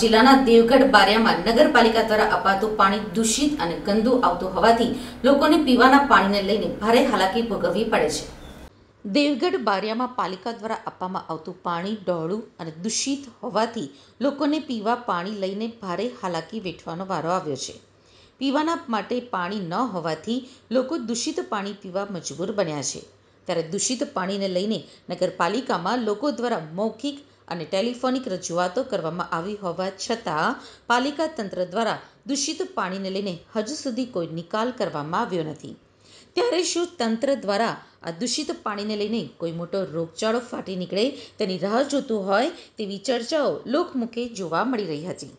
જિલ્લાના દેવગઢ બારિયામાં નગરપાલિકા દ્વારા અપાતું પાણી દૂષિત અને ગંદુ આવતું હોવાથી લોકોને પીવાના પાણીને લઈને ભારે હાલાકી ભોગવવી પડે છે દેવગઢ બારિયામાં પાલિકા દ્વારા આપવામાં આવતું પાણી ડહોળું અને દૂષિત હોવાથી લોકોને પીવા પાણી લઈને ભારે હાલાકી વેઠવાનો વારો આવ્યો છે પીવાના માટે પાણી ન હોવાથી લોકો દૂષિત પાણી પીવા મજબૂર બન્યા છે ત્યારે દૂષિત પાણીને લઈને નગરપાલિકામાં લોકો દ્વારા મૌખિક અને ટેલિફોનિક રજૂઆતો કરવામાં આવી હોવા છતાં પાલિકા તંત્ર દ્વારા દૂષિત પાણીને લઈને હજુ સુધી કોઈ નિકાલ કરવામાં આવ્યો નથી ત્યારે શું તંત્ર દ્વારા આ દૂષિત પાણીને લઈને કોઈ મોટો રોગચાળો ફાટી નીકળે તેની રાહ જોતું હોય તેવી ચર્ચાઓ લોકમુખે જોવા મળી રહી હતી